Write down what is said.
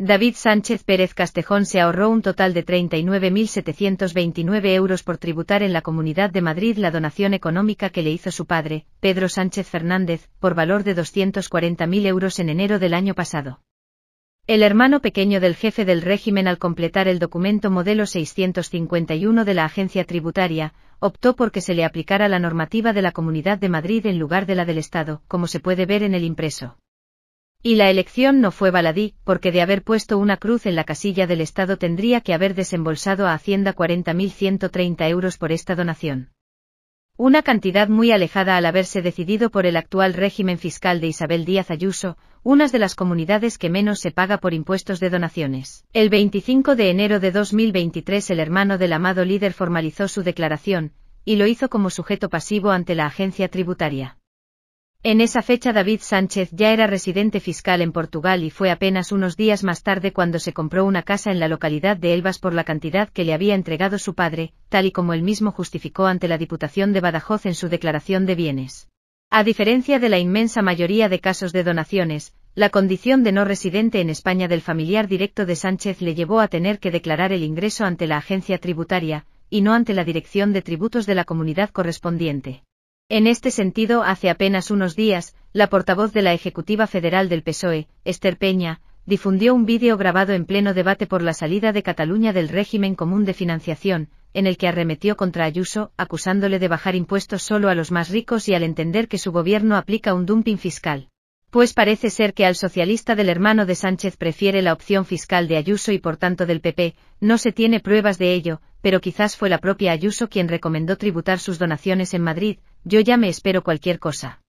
David Sánchez Pérez Castejón se ahorró un total de 39.729 euros por tributar en la Comunidad de Madrid la donación económica que le hizo su padre, Pedro Sánchez Fernández, por valor de 240.000 euros en enero del año pasado. El hermano pequeño del jefe del régimen al completar el documento modelo 651 de la agencia tributaria, optó por que se le aplicara la normativa de la Comunidad de Madrid en lugar de la del Estado, como se puede ver en el impreso. Y la elección no fue baladí, porque de haber puesto una cruz en la casilla del Estado tendría que haber desembolsado a Hacienda 40.130 euros por esta donación. Una cantidad muy alejada al haberse decidido por el actual régimen fiscal de Isabel Díaz Ayuso, una de las comunidades que menos se paga por impuestos de donaciones. El 25 de enero de 2023 el hermano del amado líder formalizó su declaración, y lo hizo como sujeto pasivo ante la agencia tributaria. En esa fecha David Sánchez ya era residente fiscal en Portugal y fue apenas unos días más tarde cuando se compró una casa en la localidad de Elvas por la cantidad que le había entregado su padre, tal y como él mismo justificó ante la Diputación de Badajoz en su declaración de bienes. A diferencia de la inmensa mayoría de casos de donaciones, la condición de no residente en España del familiar directo de Sánchez le llevó a tener que declarar el ingreso ante la agencia tributaria, y no ante la Dirección de Tributos de la comunidad correspondiente. En este sentido, hace apenas unos días, la portavoz de la Ejecutiva Federal del PSOE, Esther Peña, difundió un vídeo grabado en pleno debate por la salida de Cataluña del régimen común de financiación, en el que arremetió contra Ayuso, acusándole de bajar impuestos solo a los más ricos y al entender que su gobierno aplica un dumping fiscal. Pues parece ser que al socialista del hermano de Sánchez prefiere la opción fiscal de Ayuso y por tanto del PP, no se tiene pruebas de ello, pero quizás fue la propia Ayuso quien recomendó tributar sus donaciones en Madrid, yo ya me espero cualquier cosa.